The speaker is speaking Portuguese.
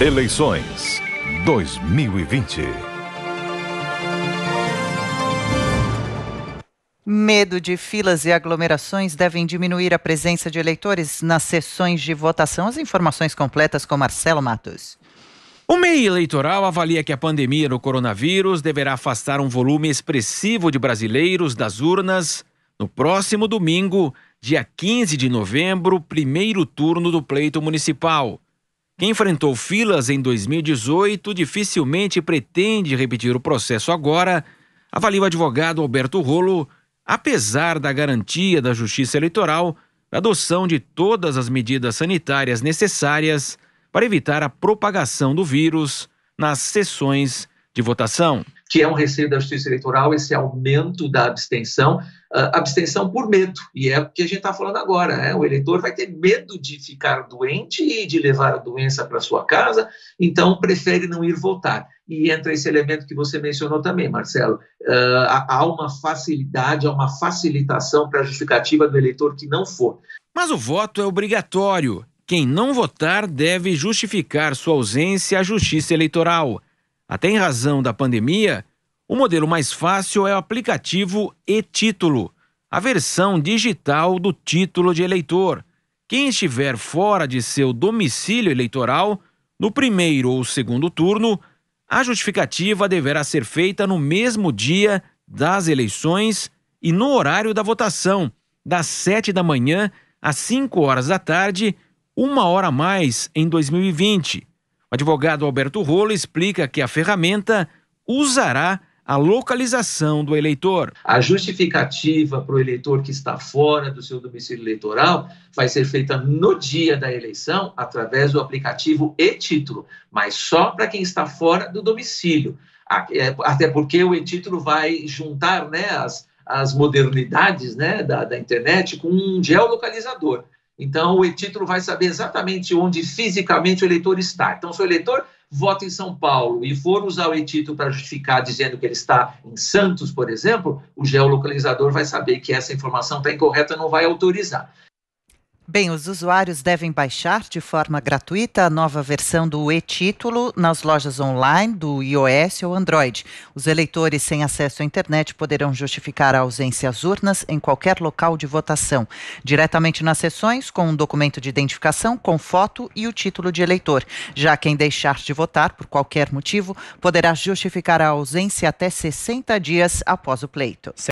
Eleições 2020. Medo de filas e aglomerações devem diminuir a presença de eleitores nas sessões de votação. As informações completas com Marcelo Matos. O MEI eleitoral avalia que a pandemia do coronavírus deverá afastar um volume expressivo de brasileiros das urnas no próximo domingo, dia 15 de novembro, primeiro turno do pleito municipal. Quem enfrentou filas em 2018 dificilmente pretende repetir o processo agora, avalia o advogado Alberto Rolo, apesar da garantia da Justiça Eleitoral da adoção de todas as medidas sanitárias necessárias para evitar a propagação do vírus nas sessões de votação? Que é um receio da justiça eleitoral, esse aumento da abstenção, uh, abstenção por medo, e é o que a gente está falando agora. Né? O eleitor vai ter medo de ficar doente e de levar a doença para sua casa, então prefere não ir votar. E entra esse elemento que você mencionou também, Marcelo. Uh, há uma facilidade, há uma facilitação para a justificativa do eleitor que não for. Mas o voto é obrigatório. Quem não votar deve justificar sua ausência à Justiça Eleitoral. Até em razão da pandemia, o modelo mais fácil é o aplicativo e-Título, a versão digital do título de eleitor. Quem estiver fora de seu domicílio eleitoral, no primeiro ou segundo turno, a justificativa deverá ser feita no mesmo dia das eleições e no horário da votação, das 7 da manhã às 5 horas da tarde, uma hora a mais em 2020, o advogado Alberto Rolo explica que a ferramenta usará a localização do eleitor. A justificativa para o eleitor que está fora do seu domicílio eleitoral vai ser feita no dia da eleição através do aplicativo e-título, mas só para quem está fora do domicílio. É, até porque o e-título vai juntar né, as, as modernidades né, da, da internet com um geolocalizador. Então, o e título vai saber exatamente onde fisicamente o eleitor está. Então, se o eleitor vota em São Paulo e for usar o e-título para justificar dizendo que ele está em Santos, por exemplo, o geolocalizador vai saber que essa informação está incorreta, e não vai autorizar. Bem, os usuários devem baixar de forma gratuita a nova versão do e-título nas lojas online do iOS ou Android. Os eleitores sem acesso à internet poderão justificar a ausência às urnas em qualquer local de votação, diretamente nas sessões, com um documento de identificação, com foto e o título de eleitor. Já quem deixar de votar por qualquer motivo poderá justificar a ausência até 60 dias após o pleito.